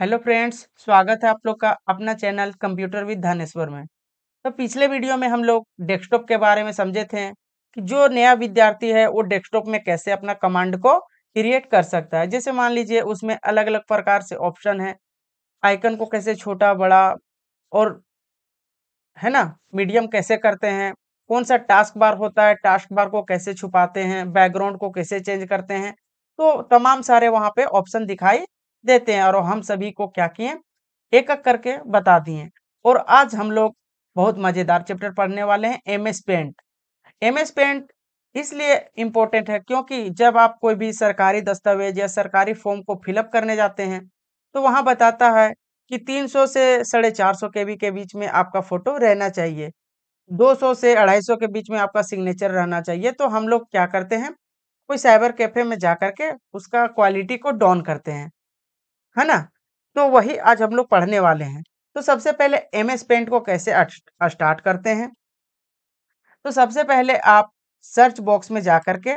Hello friends स्वागत है आप लोग का अपना चैनल कंप्यूटर विद धनेश्वर में तो पिछले वीडियो में हम लोग डेस्कटॉप के बारे में समझे थे कि जो नया विद्यार्थी है वो डेस्कटॉप में कैसे अपना कमांड को क्रिएट कर सकता है जैसे मान लीजिए उसमें अलग अलग प्रकार से ऑप्शन है आइकन को कैसे छोटा बड़ा और है ना मीडियम कैसे करते हैं कौन सा टास्क बार होता है टास्क बार को कैसे छुपाते हैं बैकग्राउंड को कैसे चेंज करते हैं तो तमाम सारे वहाँ पे ऑप्शन दिखाई देते हैं और हम सभी को क्या किए एक एक करके बता दिए और आज हम लोग बहुत मजेदार चैप्टर पढ़ने वाले हैं M S paint M S paint इसलिए इम्पोर्टेंट है क्योंकि जब आप कोई भी सरकारी दस्तावेज या सरकारी फॉर्म को फिलअप करने जाते हैं तो वहाँ बताता है कि 300 से साढ़े चार सौ के बी के बीच में आपका फोटो रहना चाहिए 200 से 250 के बीच में आपका सिग्नेचर रहना चाहिए तो हम लोग क्या करते हैं कोई साइबर कैफे में जा करके उसका क्वालिटी को डाउन करते हैं है ना तो वही आज हम लोग पढ़ने वाले हैं तो सबसे पहले एम एस पेंट को कैसे स्टार्ट करते हैं तो सबसे पहले आप सर्च बॉक्स में जा करके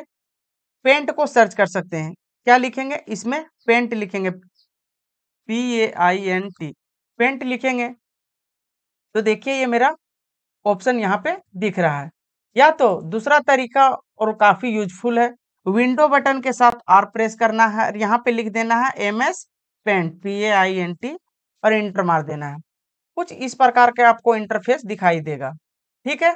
पेंट को सर्च कर सकते हैं क्या लिखेंगे इसमें पेंट लिखेंगे P A I N T paint लिखेंगे तो देखिए ये मेरा ऑप्शन यहाँ पे दिख रहा है या तो दूसरा तरीका और काफ़ी यूजफुल है विंडो बटन के साथ आर प्रेस करना है यहाँ पे लिख देना है M S paint P A I N T और इंटर मार देना है कुछ इस प्रकार के आपको इंटरफेस दिखाई देगा ठीक है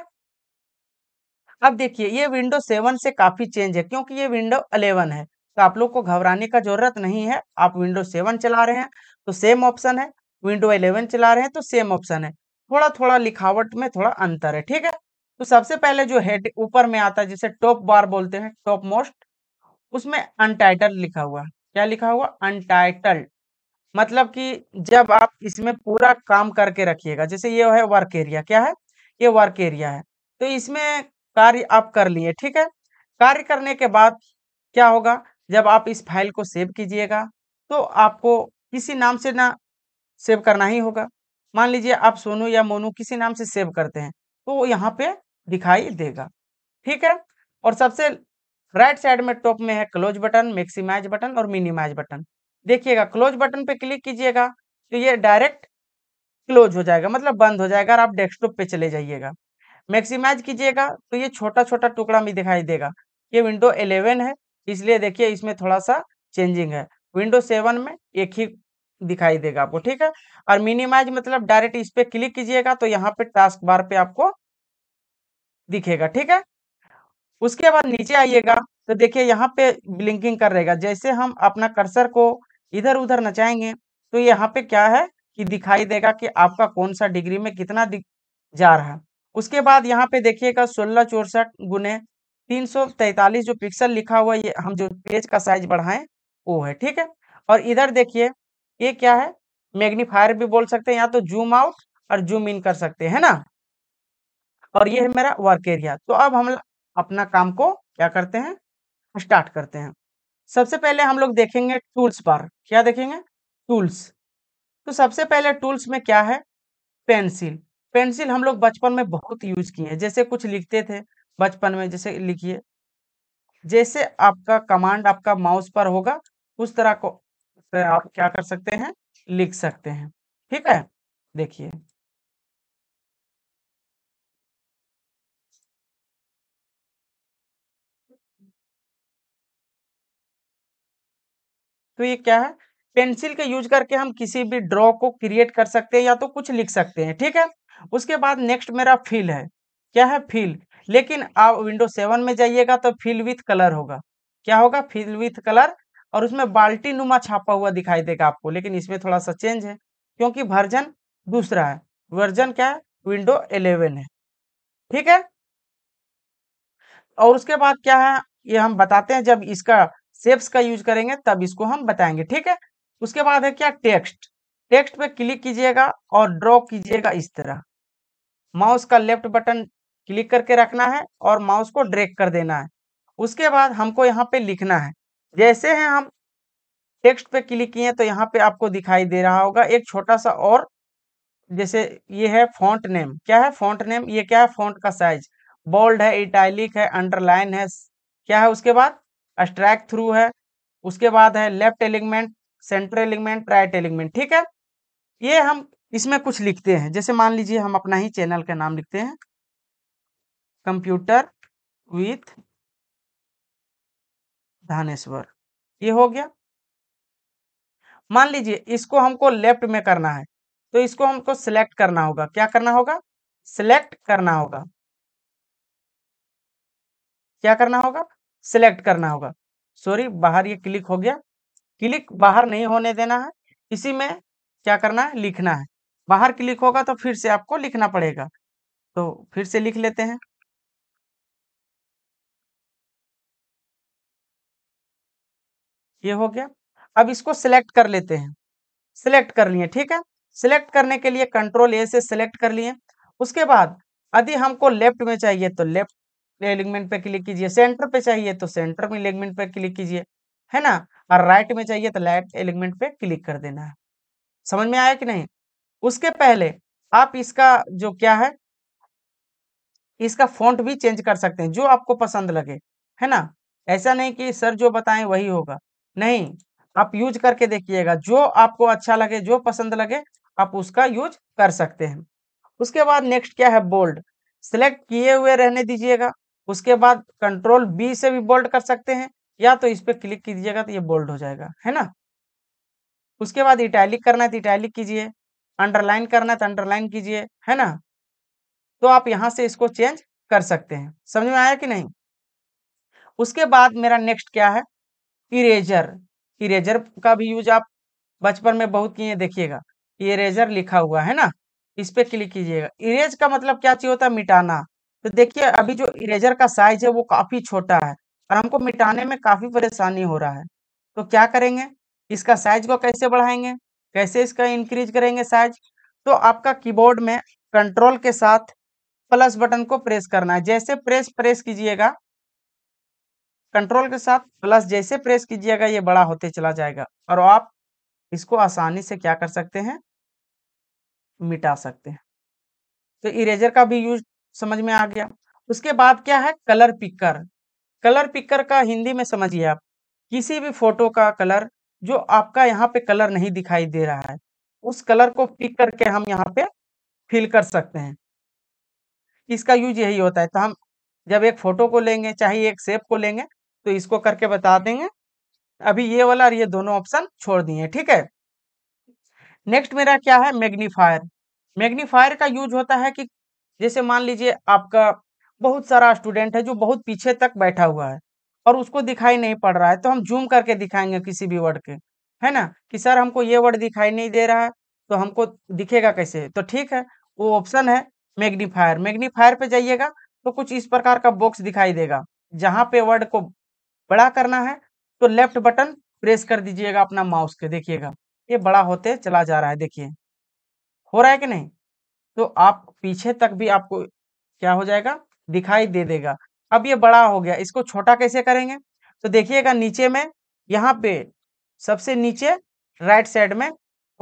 अब देखिए ये विंडो सेवन से काफी चेंज है क्योंकि ये विंडो अलेवन है तो आप लोग को घबराने का जरूरत नहीं है आप विंडो सेवन चला रहे हैं तो सेम ऑप्शन है विंडो इलेवन चला रहे हैं तो सेम ऑप्शन है थोड़ा थोड़ा लिखावट में थोड़ा अंतर है ठीक है तो सबसे पहले जो हेड ऊपर में आता है जिसे टॉप बार बोलते हैं टॉप मोस्ट उसमें अनटाइटल्ड लिखा हुआ क्या लिखा हुआ अनटाइटल्ड मतलब कि जब आप इसमें पूरा काम करके रखिएगा जैसे ये है वर्क एरिया क्या है ये वर्क एरिया है तो इसमें कार्य आप कर लिए ठीक है कार्य करने के बाद क्या होगा जब आप इस फाइल को सेव कीजिएगा तो आपको किसी नाम से ना सेव करना ही होगा मान लीजिए आप सोनू या मोनू किसी नाम से सेव करते हैं तो वो यहाँ पे दिखाई देगा ठीक है और सबसे राइट साइड में टॉप में है क्लोज बटन मैक्सिमाइज बटन और मिनिमाइज बटन देखिएगा क्लोज बटन पे क्लिक कीजिएगा तो ये डायरेक्ट क्लोज हो जाएगा मतलब बंद हो जाएगा और आप डेस्कटॉप पे चले जाइएगा मैक्सिमाइज कीजिएगा तो ये छोटा छोटा टुकड़ा भी दिखाई देगा ये विंडो 11 है इसलिए देखिए इसमें थोड़ा सा चेंजिंग है विंडो 7 में एक ही दिखाई देगा आपको ठीक है और मिनिमाइज मतलब डायरेक्ट इस पर क्लिक कीजिएगा तो यहाँ पे टास्क बार पे आपको दिखेगा ठीक है उसके बाद नीचे आइएगा तो देखिए यहाँ पे ब्लिंकिंग कर रहेगा जैसे हम अपना कर्सर को इधर उधर नचाएंगे तो यहाँ पे क्या है कि दिखाई देगा कि आपका कौन सा डिग्री में कितना जा रहा है उसके बाद यहाँ पे देखिएगा सोलह चौसठ गुने तीन सौ तैतालीस जो पिक्सल लिखा हुआ ये हम जो पेज का साइज बढ़ाएं वो है ठीक है और इधर देखिए ये क्या है मैग्नीफायर भी बोल सकते हैं या तो जूम आउट और जूम इन कर सकते हैं ना और ये है मेरा वर्क एरिया तो अब हम अपना काम को क्या करते हैं स्टार्ट करते हैं सबसे पहले हम लोग देखेंगे टूल्स पर क्या देखेंगे टूल्स तो सबसे पहले टूल्स में क्या है पेंसिल पेंसिल हम लोग बचपन में बहुत यूज किए हैं जैसे कुछ लिखते थे बचपन में जैसे लिखिए जैसे आपका कमांड आपका माउस पर होगा उस तरह को आप क्या कर सकते हैं लिख सकते हैं ठीक है देखिए तो ये क्या है पेंसिल का यूज करके हम किसी भी ड्रॉ को क्रिएट कर सकते हैं या तो कुछ लिख सकते हैं ठीक है उसके बाद नेक्स्ट मेरा फिल है क्या है फिल लेकिन आप विंडो सेवन में जाइएगा तो फिल विथ कलर होगा क्या होगा फिल विथ कलर और उसमें बाल्टी नुमा छापा हुआ दिखाई देगा आपको लेकिन इसमें थोड़ा सा चेंज है क्योंकि वर्जन दूसरा है वर्जन क्या है विंडो एलेवन है ठीक है और उसके बाद क्या है ये हम बताते हैं जब इसका सेप्स का यूज करेंगे तब इसको हम बताएंगे ठीक है उसके बाद है क्या टेक्स्ट टेक्स्ट पे क्लिक कीजिएगा और ड्रॉ कीजिएगा इस तरह माउस का लेफ्ट बटन क्लिक करके रखना है और माउस को ड्रैग कर देना है उसके बाद हमको यहाँ पे लिखना है जैसे हैं हम टेक्स्ट पे क्लिक किए तो यहाँ पे आपको दिखाई दे रहा होगा एक छोटा सा और जैसे ये है फॉन्ट नेम क्या है फॉन्ट नेम ये क्या है फॉन्ट का साइज बोल्ड है इटैलिक है अंडरलाइन है क्या है उसके बाद स्ट्रैक थ्रू है उसके बाद है left alignment central alignment right alignment ठीक है ये हम इसमें कुछ लिखते हैं जैसे मान लीजिए हम अपना ही चैनल का नाम लिखते हैं कंप्यूटर विथ धानेश्वर ये हो गया मान लीजिए इसको हमको लेफ्ट में करना है तो इसको हमको सिलेक्ट करना होगा क्या करना होगा सिलेक्ट करना होगा क्या करना होगा सिलेक्ट करना होगा सॉरी बाहर ये क्लिक हो गया क्लिक बाहर नहीं होने देना है इसी में क्या करना है लिखना है बाहर क्लिक होगा तो फिर से आपको लिखना पड़ेगा तो फिर से लिख लेते हैं ये हो गया अब इसको सिलेक्ट कर लेते हैं सिलेक्ट कर लिए ठीक है सिलेक्ट करने के लिए कंट्रोल ए से सिलेक्ट कर लिए उसके बाद यदि हमको लेफ्ट में चाहिए तो लेफ्ट एलिगमेंट पे क्लिक कीजिए सेंटर पे चाहिए तो सेंटर में एलिगमेंट पे क्लिक कीजिए है ना और राइट में चाहिए तो लेफ्ट एलिगमेंट पे क्लिक कर देना है समझ में आया कि नहीं उसके पहले आप इसका जो क्या है इसका फॉन्ट भी चेंज कर सकते हैं जो आपको पसंद लगे है ना ऐसा नहीं कि सर जो बताएं वही होगा नहीं आप यूज करके देखिएगा जो आपको अच्छा लगे जो पसंद लगे आप उसका यूज कर सकते हैं उसके बाद नेक्स्ट क्या है बोल्ड सेलेक्ट किए हुए रहने दीजिएगा उसके बाद कंट्रोल बी से भी बोल्ड कर सकते हैं या तो इस पर क्लिक कीजिएगा तो ये बोल्ड हो जाएगा है ना उसके बाद इटैलिक करना है तो इटैलिक कीजिए अंडरलाइन करना है तो अंडरलाइन कीजिए है ना तो आप यहां से इसको चेंज कर सकते हैं समझ में आया कि नहीं उसके बाद मेरा नेक्स्ट क्या है इरेजर इरेजर का भी यूज आप बचपन में बहुत किए देखिएगा इरेजर लिखा हुआ है ना इस पर क्लिक कीजिएगा इरेज का मतलब क्या चाहिए होता है मिटाना तो देखिए अभी जो इरेजर का साइज है वो काफी छोटा है और हमको मिटाने में काफी परेशानी हो रहा है तो क्या करेंगे इसका साइज को कैसे बढ़ाएंगे कैसे इसका इंक्रीज करेंगे साइज तो आपका कीबोर्ड में कंट्रोल के साथ प्लस बटन को प्रेस करना है जैसे प्रेस प्रेस कीजिएगा कंट्रोल के साथ प्लस जैसे प्रेस कीजिएगा ये बड़ा होते चला जाएगा और आप इसको आसानी से क्या कर सकते हैं मिटा सकते हैं तो इरेजर का भी यूज समझ में आ गया उसके बाद क्या है कलर पिकर कलर पिकर का हिंदी में समझिए आप किसी भी फोटो का कलर जो आपका यहाँ पे कलर नहीं दिखाई दे रहा है उस कलर को पिक करके हम यहाँ पे फिल कर सकते हैं इसका यूज यही होता है तो हम जब एक फोटो को लेंगे चाहे एक सेप को लेंगे तो इसको करके बता देंगे अभी ये वाला और ये दोनों ऑप्शन छोड़ दिए ठीक है नेक्स्ट मेरा क्या है मैग्नीफायर मैग्नीफायर का यूज होता है कि जैसे मान लीजिए आपका बहुत सारा स्टूडेंट है जो बहुत पीछे तक बैठा हुआ है और उसको दिखाई नहीं पड़ रहा है तो हम जूम करके दिखाएंगे किसी भी वर्ड के है ना कि सर हमको ये वर्ड दिखाई नहीं दे रहा है तो हमको दिखेगा कैसे तो ठीक है वो ऑप्शन है मैग्नीफायर मैग्नीफायर पे जाइएगा तो कुछ इस प्रकार का बॉक्स दिखाई देगा जहाँ पे वर्ड को बड़ा करना है तो लेफ्ट बटन प्रेस कर दीजिएगा अपना माउस के देखिएगा ये बड़ा होते चला जा रहा है देखिए हो रहा है कि नहीं तो आप पीछे तक भी आपको क्या हो जाएगा दिखाई दे देगा अब ये बड़ा हो गया इसको छोटा कैसे करेंगे तो देखिएगा नीचे में यहाँ पे सबसे नीचे राइट साइड में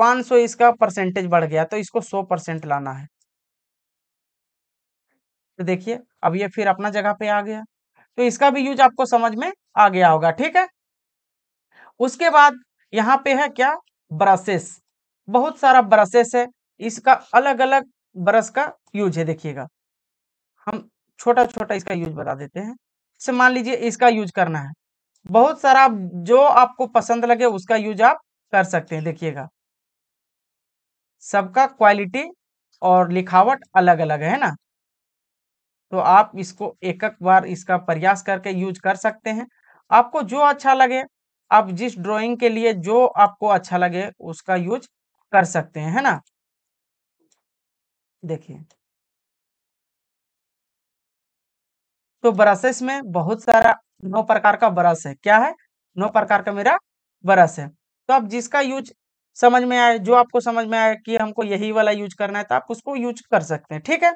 500 इसका परसेंटेज बढ़ गया तो इसको 100 परसेंट लाना है तो देखिए अब ये फिर अपना जगह पे आ गया तो इसका भी यूज आपको समझ में आ गया होगा ठीक है उसके बाद यहाँ पे है क्या ब्रशेस बहुत सारा ब्रशेस है इसका अलग अलग बरस का यूज है देखिएगा हम छोटा छोटा इसका यूज बता देते हैं जैसे मान लीजिए इसका यूज करना है बहुत सारा जो आपको पसंद लगे उसका यूज आप कर सकते हैं देखिएगा सबका क्वालिटी और लिखावट अलग अलग है ना तो आप इसको एक एक बार इसका प्रयास करके यूज कर सकते हैं आपको जो अच्छा लगे आप जिस ड्राइंग के लिए जो आपको अच्छा लगे उसका यूज कर सकते हैं है ना देखिए तो ब्रशेस में बहुत सारा नौ प्रकार का ब्रश है क्या है नौ प्रकार का मेरा ब्रश है तो आप जिसका यूज समझ में आए जो आपको समझ में आए कि हमको यही वाला यूज करना है तो आप उसको यूज कर सकते हैं ठीक है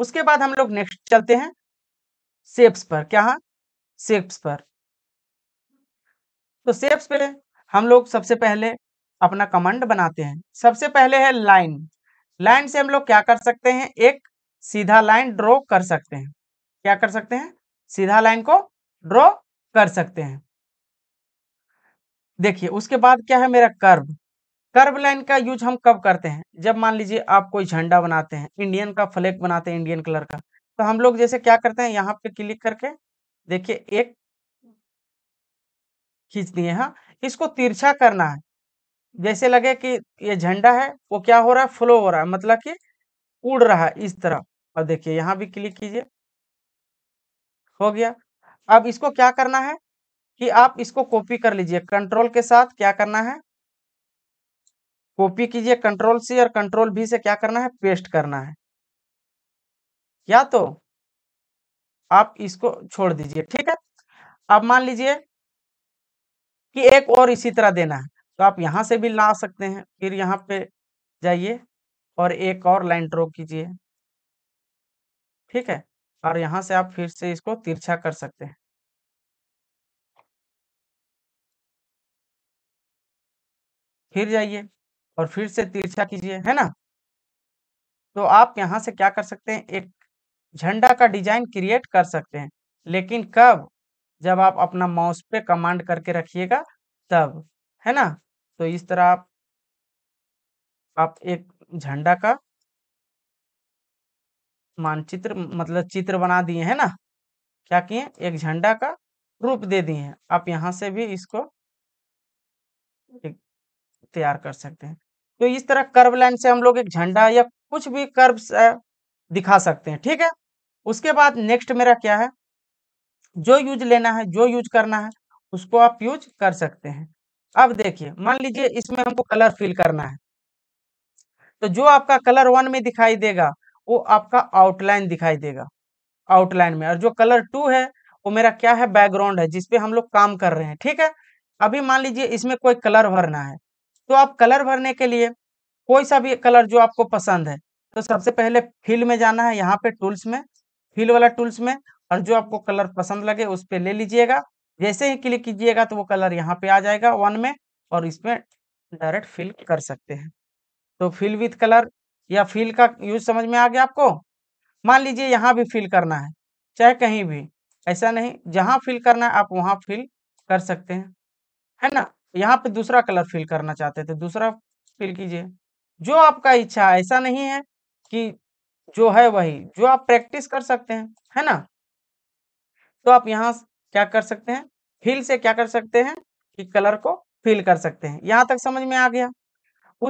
उसके बाद हम लोग नेक्स्ट चलते हैं सेप्स पर क्या है हाँ? सेप्स पर तो सेप्स पे हम लोग सबसे पहले अपना कमांड बनाते हैं सबसे पहले है लाइन लाइन से हम लोग क्या कर सकते हैं एक सीधा लाइन ड्रॉ कर सकते हैं क्या कर सकते हैं सीधा लाइन को ड्रॉ कर सकते हैं देखिए उसके बाद क्या है मेरा कर्व कर्व लाइन का यूज हम कब करते हैं जब मान लीजिए आप कोई झंडा बनाते हैं इंडियन का फ्लैग बनाते हैं इंडियन कलर का तो हम लोग जैसे क्या करते हैं यहाँ पे क्लिक करके देखिए एक खींच दिए हाँ इसको तिरछा करना है जैसे लगे कि ये झंडा है वो क्या हो रहा है फ्लो हो रहा है मतलब कि उड़ रहा है इस तरह अब देखिए यहां भी क्लिक कीजिए हो गया अब इसको क्या करना है कि आप इसको कॉपी कर लीजिए कंट्रोल के साथ क्या करना है कॉपी कीजिए कंट्रोल सी और कंट्रोल भी से क्या करना है पेस्ट करना है या तो आप इसको छोड़ दीजिए ठीक है अब मान लीजिए कि एक और इसी तरह देना है तो आप यहाँ से भी ला सकते हैं फिर यहाँ पे जाइए और एक और लाइन ड्रॉ कीजिए ठीक है और यहाँ से आप फिर से इसको तिरछा कर सकते हैं फिर जाइए और फिर से तिरछा कीजिए है ना तो आप यहाँ से क्या कर सकते हैं एक झंडा का डिजाइन क्रिएट कर सकते हैं लेकिन कब जब आप अपना माउस पे कमांड करके रखिएगा तब है ना तो इस तरह आप आप एक झंडा का मानचित्र मतलब चित्र बना दिए है ना क्या किए एक झंडा का रूप दे दिए हैं आप यहां से भी इसको तैयार कर सकते हैं तो इस तरह कर्व लाइन से हम लोग एक झंडा या कुछ भी कर्व दिखा सकते हैं ठीक है उसके बाद नेक्स्ट मेरा क्या है जो यूज लेना है जो यूज करना है उसको आप यूज कर सकते हैं अब देखिए मान लीजिए इसमें हमको कलर फिल करना है तो जो आपका कलर वन में दिखाई देगा वो आपका आउटलाइन दिखाई देगा आउटलाइन में और जो कलर टू है वो मेरा क्या है बैकग्राउंड है जिसपे हम लोग काम कर रहे हैं ठीक है अभी मान लीजिए इसमें कोई कलर भरना है तो आप कलर भरने के लिए कोई सा भी कलर जो आपको पसंद है तो सबसे पहले फिल में जाना है यहाँ पे टूल्स में फिल वाला टूल्स में और जो आपको कलर पसंद लगे उस पर ले लीजिएगा जैसे ही क्लिक कीजिएगा तो वो कलर यहाँ पे आ जाएगा वन में और इसमें डायरेक्ट फिल कर सकते हैं तो फिल विथ कलर या फिल का यूज समझ में आ गया आपको मान लीजिए यहाँ भी फिल करना है चाहे कहीं भी ऐसा नहीं जहाँ फिल करना है आप वहाँ फिल कर सकते हैं है ना यहाँ पे दूसरा कलर फिल करना चाहते हैं तो दूसरा फिल कीजिए जो आपका इच्छा है ऐसा नहीं है कि जो है वही जो आप प्रैक्टिस कर सकते हैं है ना तो आप यहाँ क्या कर सकते हैं फिल से क्या कर सकते हैं कि कलर को फिल कर सकते हैं यहां तक समझ में आ गया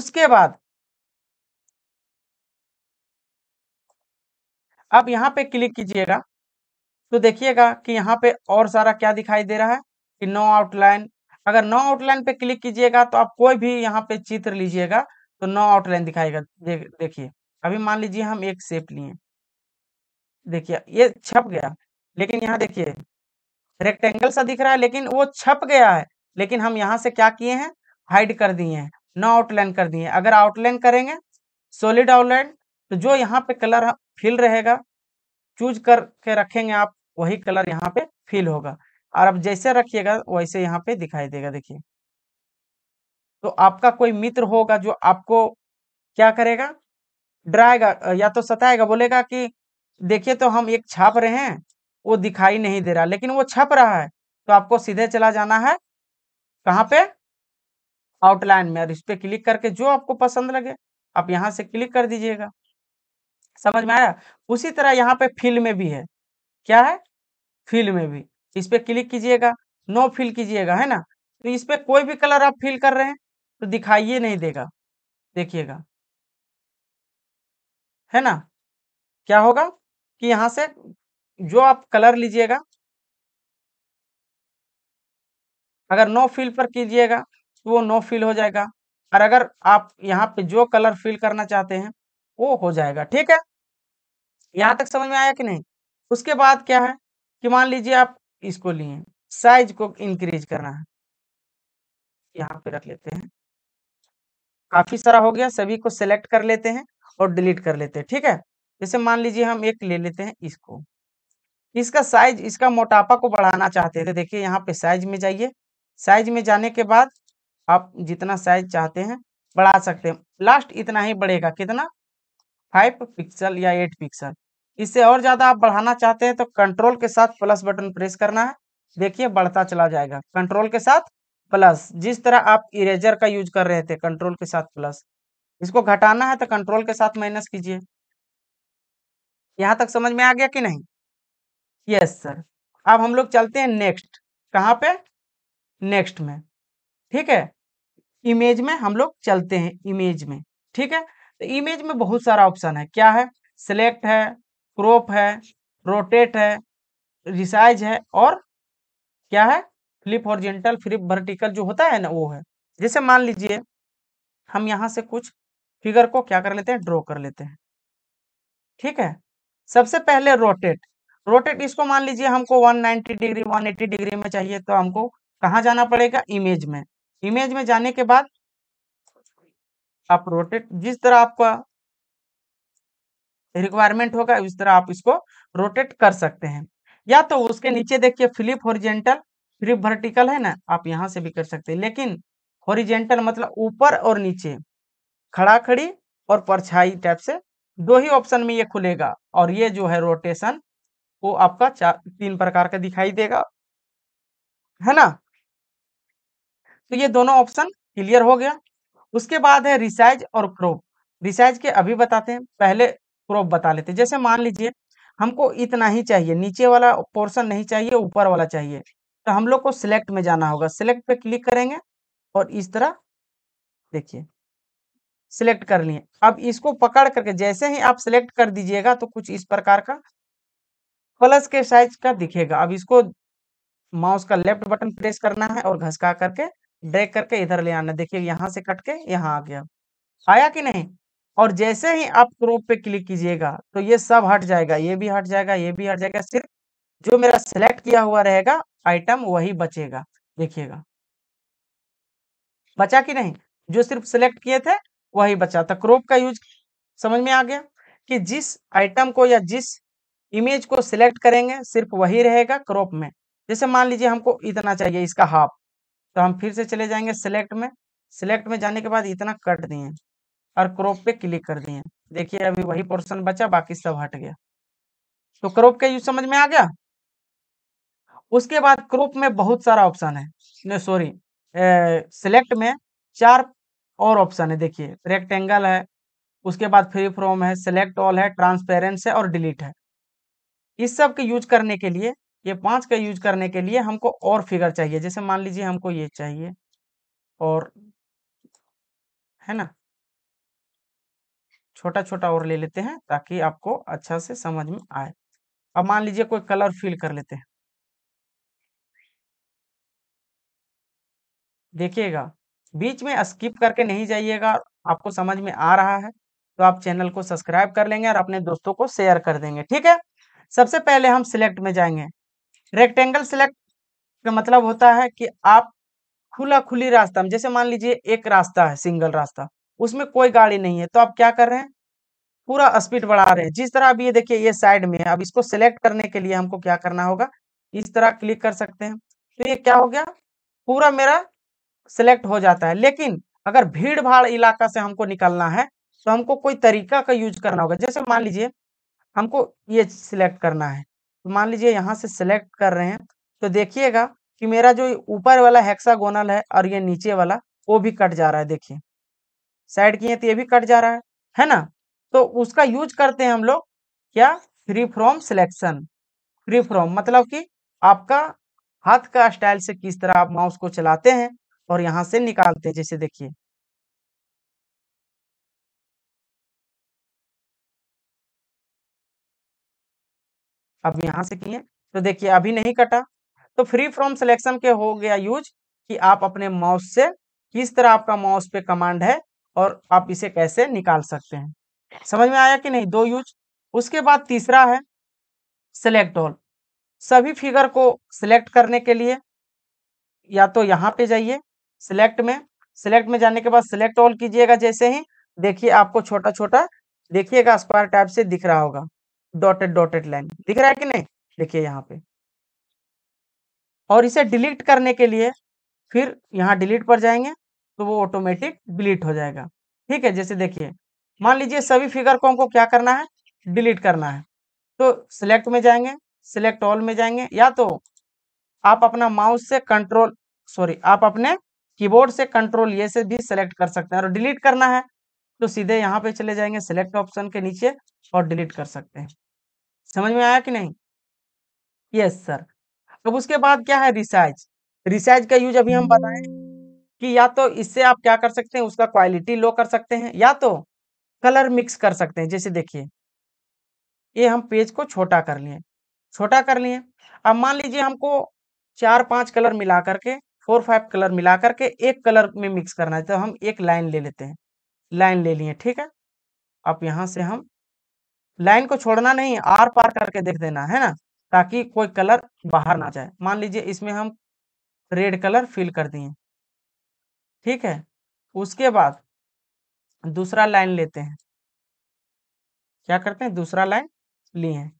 उसके बाद अब यहां पे क्लिक कीजिएगा तो देखिएगा कि यहाँ पे और सारा क्या दिखाई दे रहा है कि नो आउटलाइन अगर नो आउटलाइन पे क्लिक कीजिएगा तो आप कोई भी यहाँ पे चित्र लीजिएगा तो नो आउटलाइन दिखाएगा देखिए अभी मान लीजिए हम एक सेप लिए देखिए ये छप गया लेकिन यहाँ देखिए रेक्टेंगल सा दिख रहा है लेकिन वो छप गया है लेकिन हम यहाँ से क्या किए हैं हाइड कर दिए हैं नो आउटलाइन कर दिए अगर आउटलाइन करेंगे सोलिड आउटलाइन तो जो यहाँ पे कलर फिल रहेगा चूज करके रखेंगे आप वही कलर यहाँ पे फिल होगा और अब जैसे रखिएगा वैसे यहाँ पे दिखाई देगा देखिए तो आपका कोई मित्र होगा जो आपको क्या करेगा डराएगा या तो सताएगा बोलेगा कि देखिए तो हम एक छाप रहे हैं वो दिखाई नहीं दे रहा लेकिन वो छप रहा है तो आपको सीधे चला जाना है कहाँ पे आउटलाइन में और इस पर क्लिक करके जो आपको पसंद लगे आप यहाँ से क्लिक कर दीजिएगा समझ में आया उसी तरह यहाँ पे फिल में भी है क्या है फिल में भी इस पर क्लिक कीजिएगा नो फिल कीजिएगा है ना तो इस पर कोई भी कलर आप फिल कर रहे हैं तो दिखाइए नहीं देगा देखिएगा है ना क्या होगा कि यहाँ से जो आप कलर लीजिएगा अगर नो फिल पर कीजिएगा तो वो नो फिल हो जाएगा और अगर आप यहाँ पे जो कलर फिल करना चाहते हैं वो हो जाएगा ठीक है यहाँ तक समझ में आया कि नहीं उसके बाद क्या है कि मान लीजिए आप इसको लिए साइज को इंक्रीज करना है यहाँ पे रख लेते हैं काफी सारा हो गया सभी को सिलेक्ट कर लेते हैं और डिलीट कर लेते हैं ठीक है जैसे मान लीजिए हम एक ले लेते हैं इसको इसका साइज इसका मोटापा को बढ़ाना चाहते थे देखिए यहाँ पे साइज में जाइए साइज में जाने के बाद आप जितना साइज चाहते हैं बढ़ा सकते हैं लास्ट इतना ही बढ़ेगा कितना फाइव पिक्सल या एट पिक्सल इससे और ज़्यादा आप बढ़ाना चाहते हैं तो कंट्रोल के साथ प्लस बटन प्रेस करना है देखिए बढ़ता चला जाएगा कंट्रोल के साथ प्लस जिस तरह आप इरेजर का यूज कर रहे थे कंट्रोल के साथ प्लस इसको घटाना है तो कंट्रोल के साथ माइनस कीजिए यहाँ तक समझ में आ गया कि नहीं यस सर अब हम लोग चलते हैं नेक्स्ट कहाँ पे नेक्स्ट में ठीक है इमेज में हम लोग चलते हैं इमेज में ठीक है तो इमेज में बहुत सारा ऑप्शन है क्या है सेलेक्ट है क्रॉप है रोटेट है रिसाइज है और क्या है फ्लिप हॉर्जेंटल फ्लिप वर्टिकल जो होता है ना वो है जैसे मान लीजिए हम यहाँ से कुछ फिगर को क्या कर लेते हैं ड्रॉ कर लेते हैं ठीक है सबसे पहले रोटेट रोटेट इसको मान लीजिए हमको 190 डिग्री 180 डिग्री में चाहिए तो हमको कहाँ जाना पड़ेगा इमेज में इमेज में जाने के बाद आप रोटेट जिस तरह आपका रिक्वायरमेंट होगा उस तरह आप इसको रोटेट कर सकते हैं या तो उसके नीचे देखिए फ्लिप हॉरिजेंटल फ्लिप वर्टिकल है ना आप यहां से भी कर सकते हैं लेकिन हॉरिजेंटल मतलब ऊपर और नीचे खड़ा खड़ी और परछाई टाइप से दो ही ऑप्शन में ये खुलेगा और ये जो है रोटेशन वो आपका चार तीन प्रकार का दिखाई देगा है ना तो ये दोनों ऑप्शन क्लियर हो गया उसके बाद है रिसाइज और क्रोप रिसाइज के अभी बताते हैं पहले क्रोप बता लेते हैं जैसे मान लीजिए हमको इतना ही चाहिए नीचे वाला पोर्शन नहीं चाहिए ऊपर वाला चाहिए तो हम लोग को सिलेक्ट में जाना होगा सिलेक्ट पे क्लिक करेंगे और इस तरह देखिए सिलेक्ट कर लिए अब इसको पकड़ करके जैसे ही आप सिलेक्ट कर दीजिएगा तो कुछ इस प्रकार का प्लस के साइज का दिखेगा अब इसको माउस का लेफ्ट बटन प्रेस करना है और घसका करके ड्रैग करके इधर ले आना देखिए यहाँ से कट के यहाँ आ गया आया कि नहीं और जैसे ही आप क्रोप पे क्लिक कीजिएगा तो ये सब हट जाएगा ये भी हट जाएगा ये भी हट जाएगा सिर्फ जो मेरा सिलेक्ट किया हुआ रहेगा आइटम वही बचेगा देखिएगा बचा कि नहीं जो सिर्फ सिलेक्ट किए थे वही बचा था तो क्रोप का यूज समझ में आ गया कि जिस आइटम को या जिस इमेज को सिलेक्ट करेंगे सिर्फ वही रहेगा क्रॉप में जैसे मान लीजिए हमको इतना चाहिए इसका हाफ तो हम फिर से चले जाएंगे सिलेक्ट में सिलेक्ट में जाने के बाद इतना कट दिए और क्रॉप पे क्लिक कर दिए देखिए अभी वही पोर्शन बचा बाकी सब हट गया तो क्रॉप का यूज समझ में आ गया उसके बाद क्रॉप में बहुत सारा ऑप्शन है सॉरी सिलेक्ट में चार और ऑप्शन है देखिए रेक्टेंगल है उसके बाद फ्री फ्रॉम है सिलेक्ट ऑल है ट्रांसपेरेंस है और डिलीट है इस सब के यूज करने के लिए ये पांच का यूज करने के लिए हमको और फिगर चाहिए जैसे मान लीजिए हमको ये चाहिए और है ना छोटा छोटा और ले लेते हैं ताकि आपको अच्छा से समझ में आए अब मान लीजिए कोई कलर फिल कर लेते हैं देखिएगा बीच में स्किप करके नहीं जाइएगा आपको समझ में आ रहा है तो आप चैनल को सब्सक्राइब कर लेंगे और अपने दोस्तों को शेयर कर देंगे ठीक है सबसे पहले हम सिलेक्ट में जाएंगे रेक्टेंगल सिलेक्ट का मतलब होता है कि आप खुला खुली रास्ता जैसे मान लीजिए एक रास्ता है सिंगल रास्ता उसमें कोई गाड़ी नहीं है तो आप क्या कर रहे हैं पूरा स्पीड बढ़ा रहे हैं जिस तरह अब ये देखिए ये साइड में है अब इसको सिलेक्ट करने के लिए हमको क्या करना होगा इस तरह क्लिक कर सकते हैं तो ये क्या हो गया पूरा मेरा सिलेक्ट हो जाता है लेकिन अगर भीड़ भाड़ इलाका से हमको निकलना है तो हमको कोई तरीका का यूज करना होगा जैसे मान लीजिए हमको ये सिलेक्ट करना है तो मान लीजिए यहाँ से सिलेक्ट कर रहे हैं तो देखिएगा कि मेरा जो ऊपर वाला हेक्सागोनल है और ये नीचे वाला वो भी कट जा रहा है देखिए साइड किए तो ये भी कट जा रहा है है ना तो उसका यूज करते हैं हम लोग क्या free from selection free from मतलब कि आपका हाथ का स्टाइल से किस तरह आप माउस को चलाते हैं और यहाँ से निकालते हैं जैसे देखिए अब यहां से किए तो देखिए अभी नहीं कटा तो फ्री फ्रॉम सिलेक्शन के हो गया यूज कि आप अपने माउस से किस तरह आपका माउस पे कमांड है और आप इसे कैसे निकाल सकते हैं समझ में आया कि नहीं दो यूज उसके बाद तीसरा है सिलेक्ट ऑल सभी फिगर को सिलेक्ट करने के लिए या तो यहाँ पे जाइए सिलेक्ट में सिलेक्ट में जाने के बाद सिलेक्ट ऑल कीजिएगा जैसे ही देखिए आपको छोटा छोटा देखिएगा स्क्वायर टाइप से दिख रहा होगा डॉटेड डॉटेड लाइन दिख रहा है कि नहीं देखिए यहाँ पे और इसे डिलीट करने के लिए फिर यहाँ डिलीट पर जाएंगे तो वो ऑटोमेटिक डिलीट हो जाएगा ठीक है जैसे देखिए मान लीजिए सभी फिगर को हमको क्या करना है डिलीट करना है तो सिलेक्ट में जाएंगे सिलेक्ट ऑल में जाएंगे या तो आप अपना माउस से कंट्रोल सॉरी आप अपने कीबोर्ड से कंट्रोल ये से भी सिलेक्ट कर सकते हैं और डिलीट करना है तो सीधे यहाँ पे चले जाएंगे सिलेक्ट ऑप्शन के नीचे और डिलीट कर सकते हैं समझ में आया कि नहीं यस सर अब उसके बाद क्या है रिसाइज रिसाइज का यूज अभी हम बताएं कि या तो इससे आप क्या कर सकते हैं उसका क्वालिटी लो कर सकते हैं या तो कलर मिक्स कर सकते हैं जैसे देखिए ये हम पेज को छोटा कर लिए छोटा कर लिए अब मान लीजिए हमको चार पांच कलर मिला करके फोर फाइव कलर मिला करके एक कलर में मिक्स करना है तो हम एक लाइन ले लेते हैं लाइन ले लिए ठीक है अब यहाँ से हम लाइन को छोड़ना नहीं आर पार करके देख देना है ना ताकि कोई कलर बाहर ना जाए मान लीजिए इसमें हम रेड कलर फिल कर दिए ठीक है उसके बाद दूसरा लाइन लेते हैं क्या करते हैं दूसरा लाइन लिए हैं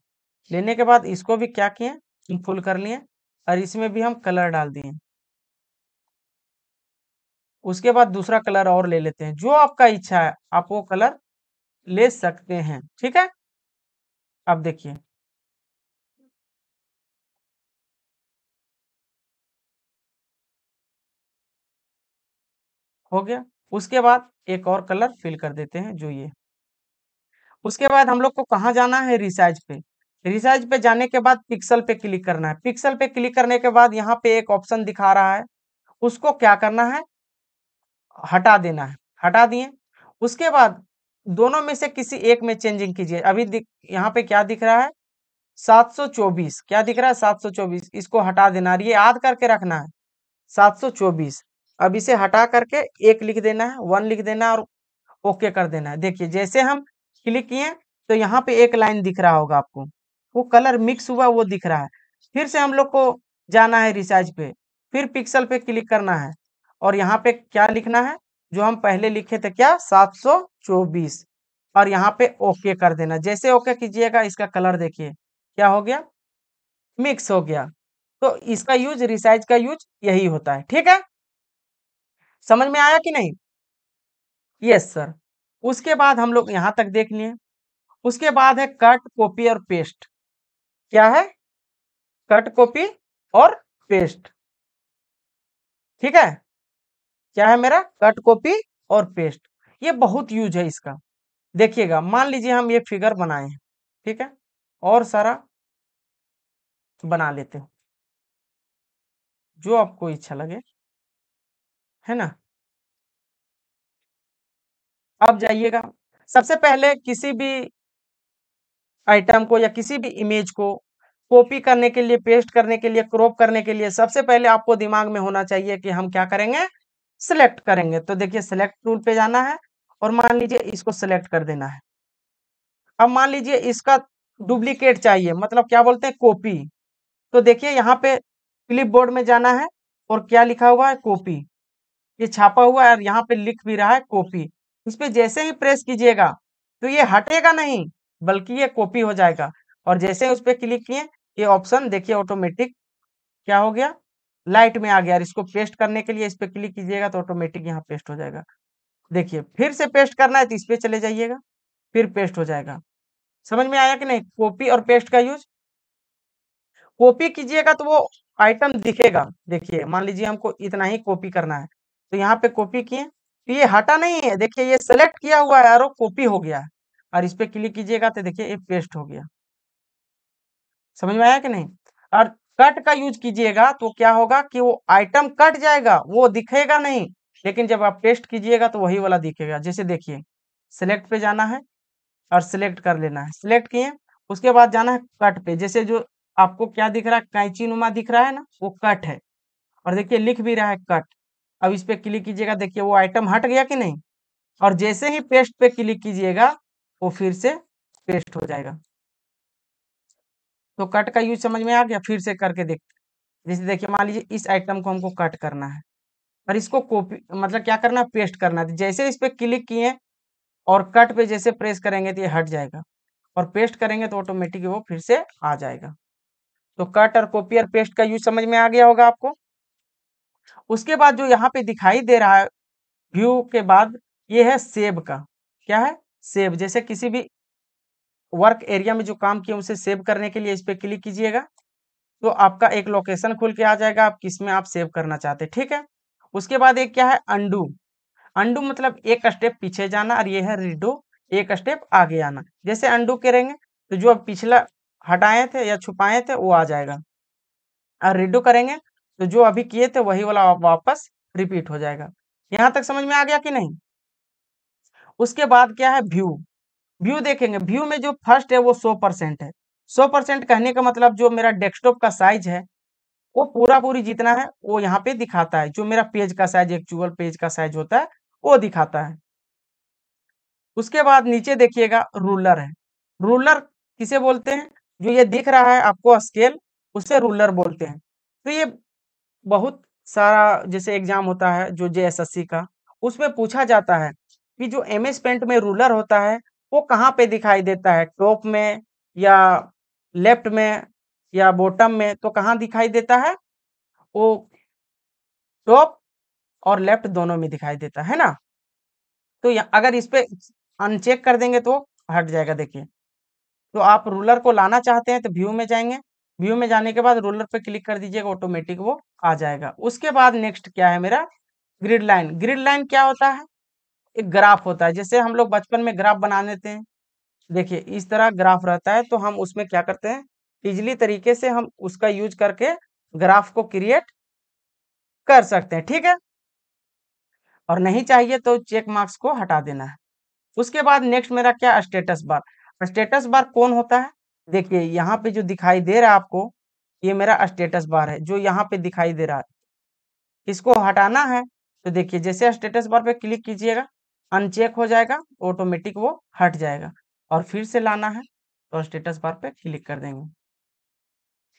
लेने के बाद इसको भी क्या किए फुल कर लिए और इसमें भी हम कलर डाल दिए उसके बाद दूसरा कलर और ले लेते हैं जो आपका इच्छा है आप वो कलर ले सकते हैं ठीक है अब देखिए हो गया उसके बाद एक और कलर फिल कर देते हैं जो ये उसके बाद हम लोग को कहाँ जाना है रिसाइज पे रिसाइज पे जाने के बाद पिक्सल पे क्लिक करना है पिक्सल पे क्लिक करने के बाद यहाँ पे एक ऑप्शन दिखा रहा है उसको क्या करना है हटा देना है हटा दिए उसके बाद दोनों में से किसी एक में चेंजिंग कीजिए अभी यहाँ पे क्या दिख रहा है 724 क्या दिख रहा है 724 इसको हटा देना ये याद करके रखना है 724 अब इसे हटा करके एक लिख देना है वन लिख देना है और ओके कर देना है देखिए जैसे हम क्लिक किए तो यहाँ पे एक लाइन दिख रहा होगा आपको वो कलर मिक्स हुआ वो दिख रहा है फिर से हम लोग को जाना है रिसाइज पे फिर पिक्सल पे क्लिक करना है और यहाँ पे क्या लिखना है जो हम पहले लिखे थे क्या 724 और यहाँ पे ओके कर देना जैसे ओके कीजिएगा इसका कलर देखिए क्या हो गया मिक्स हो गया तो इसका यूज रिसाइज का यूज यही होता है ठीक है समझ में आया कि नहीं यस सर उसके बाद हम लोग यहाँ तक देख लिए उसके बाद है कट कॉपी और पेस्ट क्या है कट कॉपी और पेस्ट ठीक है क्या है मेरा कट कॉपी और पेस्ट ये बहुत यूज है इसका देखिएगा मान लीजिए हम ये फिगर बनाए हैं ठीक है और सारा बना लेते हैं जो आपको इच्छा लगे है ना अब जाइएगा सबसे पहले किसी भी आइटम को या किसी भी इमेज को कॉपी करने के लिए पेस्ट करने के लिए क्रॉप करने के लिए सबसे पहले आपको दिमाग में होना चाहिए कि हम क्या करेंगे सिलेक्ट करेंगे तो देखिए सिलेक्ट टूल पे जाना है और मान लीजिए इसको सिलेक्ट कर देना है अब मान लीजिए इसका डुप्लीकेट चाहिए मतलब क्या बोलते हैं कॉपी तो देखिए यहाँ पे बोर्ड में जाना है और क्या लिखा हुआ है कॉपी ये छापा हुआ है और यहाँ पे लिख भी रहा है कॉपी इस पर जैसे ही प्रेस कीजिएगा तो ये हटेगा नहीं बल्कि ये कॉपी हो जाएगा और जैसे उस पर क्लिक किए ये ऑप्शन देखिए ऑटोमेटिक क्या हो गया लाइट में आ गया और इसको पेस्ट करने के लिए इस पर क्लिक कीजिएगा तो ऑटोमेटिक यहाँ पेस्ट हो जाएगा देखिए फिर से पेस्ट करना है तो इस पर चले जाइएगा फिर पेस्ट हो जाएगा समझ में आया कि नहीं कॉपी और पेस्ट का यूज कॉपी कीजिएगा तो वो आइटम दिखेगा देखिए मान लीजिए हमको इतना ही कॉपी करना है तो यहाँ पे कॉपी किए तो ये हटा नहीं है देखिए ये सेलेक्ट किया हुआ है और कॉपी हो गया है और इस पर क्लिक कीजिएगा तो देखिए ये पेस्ट हो गया समझ में आया कि नहीं और कट का यूज कीजिएगा तो क्या होगा कि वो आइटम कट जाएगा वो दिखेगा नहीं लेकिन जब आप पेस्ट कीजिएगा तो वही वाला दिखेगा जैसे देखिए सिलेक्ट पे जाना है और सिलेक्ट कर लेना है सिलेक्ट किए उसके बाद जाना है कट पे जैसे जो आपको क्या दिख रहा है कैंची नुमा दिख रहा है ना वो कट है और देखिए लिख भी रहा है कट अब इस पर क्लिक कीजिएगा देखिए वो आइटम हट गया कि नहीं और जैसे ही पेस्ट पे क्लिक कीजिएगा वो फिर से पेस्ट हो जाएगा तो कट का यूज समझ में आ गया फिर से करके देख जैसे देखिए मान लीजिए इस आइटम को हमको कट करना है और इसको कॉपी मतलब क्या करना है पेस्ट करना है तो जैसे इस पर क्लिक किए और कट पे जैसे प्रेस करेंगे तो ये हट जाएगा और पेस्ट करेंगे तो ऑटोमेटिक वो फिर से आ जाएगा तो कट और कॉपी और पेस्ट का यूज समझ में आ गया होगा आपको उसके बाद जो यहाँ पे दिखाई दे रहा है व्यू के बाद ये है सेब का क्या है सेब जैसे किसी भी वर्क एरिया में जो काम किया उसे सेव करने के लिए इस पर क्लिक कीजिएगा तो आपका एक लोकेशन खुल के आ जाएगा आप किस में आप सेव करना चाहते हैं ठीक है उसके बाद एक क्या है अंडू अंडू मतलब एक स्टेप पीछे जाना और ये है रिडो एक स्टेप आगे आना जैसे अंडू करेंगे तो जो आप पिछला हटाए थे या छुपाए थे वो आ जाएगा और रिडो करेंगे तो जो अभी किए थे वही वाला वापस रिपीट हो जाएगा यहां तक समझ में आ गया कि नहीं उसके बाद क्या है व्यू व्यू देखेंगे व्यू में जो फर्स्ट है वो सौ परसेंट है सौ परसेंट कहने का मतलब जो मेरा डेस्कटॉप का साइज है वो पूरा पूरी जितना है वो यहाँ पे दिखाता है जो मेरा पेज का साइज एक्चुअल पेज का साइज होता है वो दिखाता है उसके बाद नीचे देखिएगा रूलर है रूलर किसे बोलते हैं जो ये दिख रहा है आपको स्केल उसे रूलर बोलते हैं तो ये बहुत सारा जैसे एग्जाम होता है जो जे का उसमें पूछा जाता है कि जो एम एस पेंट में रूलर होता है वो कहाँ पे दिखाई देता है टॉप में या लेफ्ट में या बॉटम में तो कहाँ दिखाई देता है वो टॉप और लेफ्ट दोनों में दिखाई देता है ना तो अगर इस पे अनचेक कर देंगे तो हट जाएगा देखिए तो आप रूलर को लाना चाहते हैं तो व्यू में जाएंगे व्यू में जाने के बाद रूलर पे क्लिक कर दीजिएगा ऑटोमेटिक वो आ जाएगा उसके बाद नेक्स्ट क्या है मेरा ग्रिड लाइन ग्रिड लाइन क्या होता है एक ग्राफ होता है जैसे हम लोग बचपन में ग्राफ बना लेते हैं देखिए इस तरह ग्राफ रहता है तो हम उसमें क्या करते हैं इजली तरीके से हम उसका यूज करके ग्राफ को क्रिएट कर सकते हैं ठीक है और नहीं चाहिए तो चेक मार्क्स को हटा देना है उसके बाद नेक्स्ट मेरा क्या स्टेटस बार स्टेटस बार कौन होता है देखिए यहाँ पे जो दिखाई दे रहा है आपको ये मेरा स्टेटस बार है जो यहाँ पे दिखाई दे रहा है इसको हटाना है तो देखिए जैसे स्टेटस बार पे क्लिक कीजिएगा अनचेक हो जाएगा ऑटोमेटिक वो हट जाएगा और फिर से लाना है तो स्टेटस बार पे क्लिक कर देंगे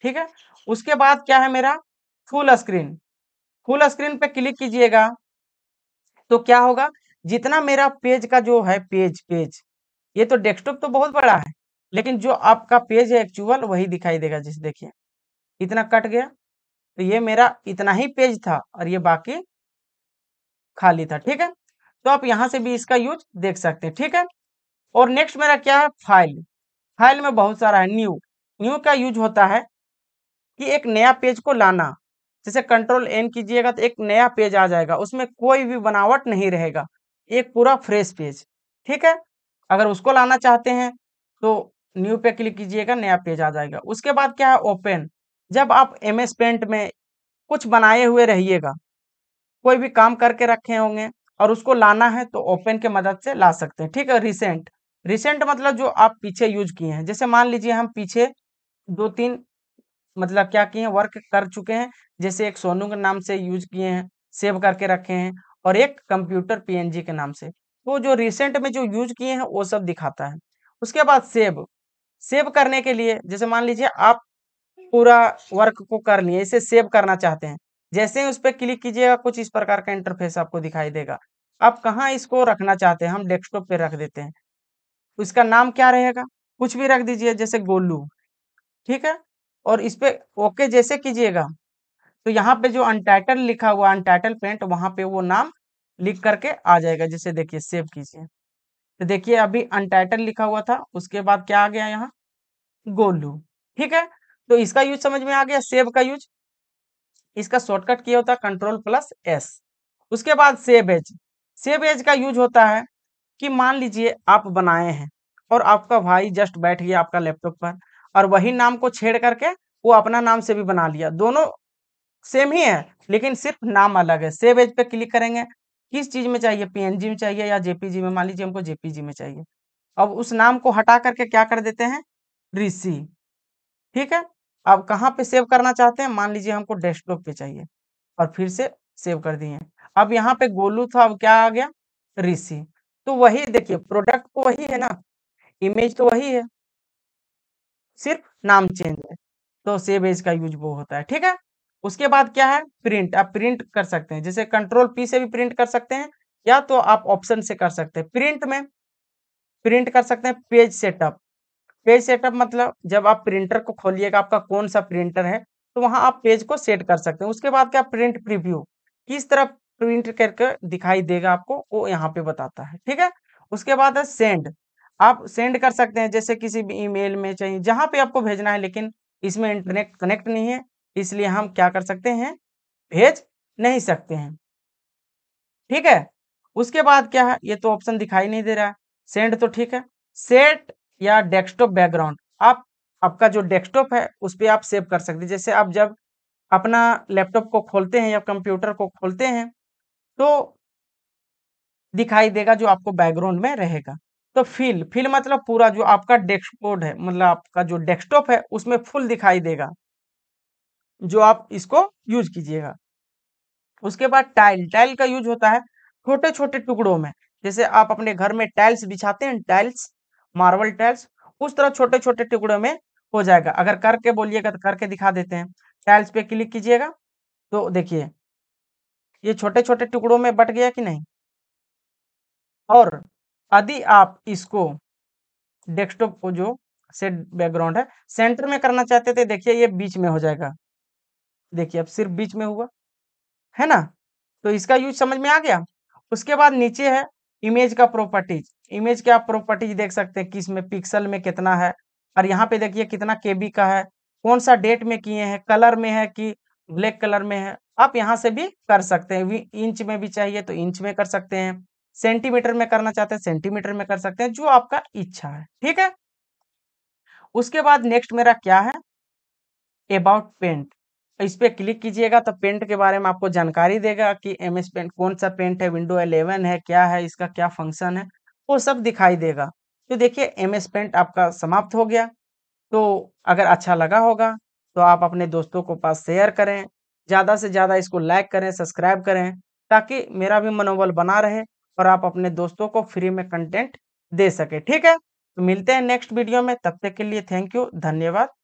ठीक है उसके बाद क्या है मेरा फुल स्क्रीन फुल स्क्रीन पे क्लिक कीजिएगा तो क्या होगा जितना मेरा पेज का जो है पेज पेज ये तो डेस्कटॉप तो बहुत बड़ा है लेकिन जो आपका पेज है एक्चुअल वही दिखाई देगा जिस देखिए इतना कट गया तो ये मेरा इतना ही पेज था और ये बाकी खाली था ठीक है तो आप यहां से भी इसका यूज देख सकते हैं ठीक है और नेक्स्ट मेरा क्या है फाइल फाइल में बहुत सारा है न्यू न्यू का यूज होता है कि एक नया पेज को लाना जैसे कंट्रोल एन कीजिएगा तो एक नया पेज आ जाएगा उसमें कोई भी बनावट नहीं रहेगा एक पूरा फ्रेश पेज ठीक है अगर उसको लाना चाहते हैं तो न्यू पे क्लिक कीजिएगा नया पेज आ जाएगा उसके बाद क्या है ओपन जब आप एम एस पेंट में कुछ बनाए हुए रहिएगा कोई भी काम करके रखे होंगे और उसको लाना है तो ओपन के मदद से ला सकते हैं ठीक है रिसेंट रिसेंट मतलब जो आप पीछे यूज किए हैं जैसे मान लीजिए हम पीछे दो तीन मतलब क्या किए हैं वर्क कर चुके हैं जैसे एक सोनू के नाम से यूज किए हैं सेव करके रखे हैं और एक कंप्यूटर पीएनजी के नाम से तो जो रिसेंट में जो यूज किए हैं वो सब दिखाता है उसके बाद सेव सेव करने के लिए जैसे मान लीजिए आप पूरा वर्क को कर लिए इसे सेव करना चाहते हैं जैसे ही उस पर क्लिक कीजिएगा कुछ इस प्रकार का इंटरफेस आपको दिखाई देगा आप कहाँ इसको रखना चाहते हैं हम डेस्कटॉप पे रख देते हैं उसका नाम क्या रहेगा कुछ भी रख दीजिए जैसे गोलू ठीक है और इस पर ओके जैसे कीजिएगा तो यहाँ पे जो अनटाइटल लिखा हुआ अनटाइटल पेंट वहाँ पे वो नाम लिख करके आ जाएगा जैसे देखिए सेव कीजिए तो देखिए अभी अनटाइटल लिखा हुआ था उसके बाद क्या आ गया यहाँ गोलू ठीक है तो इसका यूज समझ में आ गया सेव का यूज इसका शॉर्टकट क्या होता है कंट्रोल प्लस एस उसके बाद सेव एज सेव एज का यूज होता है कि मान लीजिए आप बनाए हैं और आपका भाई जस्ट बैठ गया आपका लैपटॉप पर और वही नाम को छेड़ करके वो अपना नाम से भी बना लिया दोनों सेम ही है लेकिन सिर्फ नाम अलग है सेव एज पे क्लिक करेंगे किस चीज में चाहिए पीएनजी में चाहिए या जेपीजी में मान लीजिए हमको जेपीजी में चाहिए अब उस नाम को हटा करके क्या कर देते हैं रिसी ठीक है अब कहाँ पे सेव करना चाहते हैं मान लीजिए हमको डेस्कटॉप पे चाहिए और फिर से सेव कर दिए अब यहाँ पे गोलू था अब क्या आ गया ऋषि तो वही देखिए प्रोडक्ट तो वही है ना इमेज तो वही है सिर्फ नाम चेंज है तो सेव एज का यूज वो होता है ठीक है उसके बाद क्या है प्रिंट आप प्रिंट कर सकते हैं जैसे कंट्रोल पी से भी प्रिंट कर सकते हैं या तो आप ऑप्शन से कर सकते हैं प्रिंट में प्रिंट कर सकते हैं पेज सेटअप पेज सेटअप मतलब जब आप प्रिंटर को खोलिएगा आपका कौन सा प्रिंटर है तो वहां आप पेज को सेट कर सकते हैं उसके बाद क्या प्रिंट प्रीव्यू किस तरह प्रिंट करके दिखाई देगा आपको वो यहाँ पे बताता है ठीक है उसके बाद है सेंड आप सेंड कर सकते हैं जैसे किसी भी ईमेल में चाहिए जहां पे आपको भेजना है लेकिन इसमें इंटरनेट कनेक्ट नहीं है इसलिए हम क्या कर सकते हैं भेज नहीं सकते हैं ठीक है उसके बाद क्या है ये तो ऑप्शन दिखाई नहीं दे रहा है सेंड तो ठीक है सेट या डेस्कटॉप बैकग्राउंड आप आपका जो डेस्कटॉप है उस पर आप सेव कर सकते हैं जैसे आप जब अपना लैपटॉप को खोलते हैं या कंप्यूटर को खोलते हैं तो दिखाई देगा जो आपको बैकग्राउंड में रहेगा तो फिल फिल मतलब पूरा जो आपका डेस्कबोर्ड है मतलब आपका जो डेस्कटॉप है उसमें फुल दिखाई देगा जो आप इसको यूज कीजिएगा उसके बाद टाइल टाइल का यूज होता है छोटे छोटे टुकड़ों में जैसे आप अपने घर में टाइल्स बिछाते हैं टाइल्स मार्बल टाइल्स उस तरह छोटे छोटे टुकड़ों में हो जाएगा अगर करके बोलिएगा तो करके दिखा देते हैं टाइल्स पे क्लिक कीजिएगा तो देखिए ये छोटे छोटे टुकड़ों में बट गया कि नहीं और यदि आप इसको डेस्कटॉप को जो सेट बैकग्राउंड है सेंटर में करना चाहते थे देखिए ये बीच में हो जाएगा देखिए अब सिर्फ बीच में हुआ है ना तो इसका यूज समझ में आ गया उसके बाद नीचे है इमेज का प्रॉपर्टीज इमेज के आप प्रॉपर्टीज देख सकते हैं किस में पिक्सल में कितना है और यहाँ पे देखिए कितना के का है कौन सा डेट में किए हैं कलर में है कि ब्लैक कलर में है आप यहाँ से भी कर सकते हैं इंच में भी चाहिए तो इंच में कर सकते हैं सेंटीमीटर में करना चाहते हैं सेंटीमीटर में कर सकते हैं जो आपका इच्छा है ठीक है उसके बाद नेक्स्ट मेरा क्या है अबाउट पेंट इस पर क्लिक कीजिएगा तो पेंट के बारे में आपको जानकारी देगा कि एम एस पेंट कौन सा पेंट है विंडो 11 है क्या है इसका क्या फंक्शन है वो सब दिखाई देगा तो देखिए एम एस पेंट आपका समाप्त हो गया तो अगर अच्छा लगा होगा तो आप अपने दोस्तों को पास शेयर करें ज़्यादा से ज़्यादा इसको लाइक करें सब्सक्राइब करें ताकि मेरा भी मनोबल बना रहे और आप अपने दोस्तों को फ्री में कंटेंट दे सके ठीक है तो मिलते हैं नेक्स्ट वीडियो में तब तक के लिए थैंक यू धन्यवाद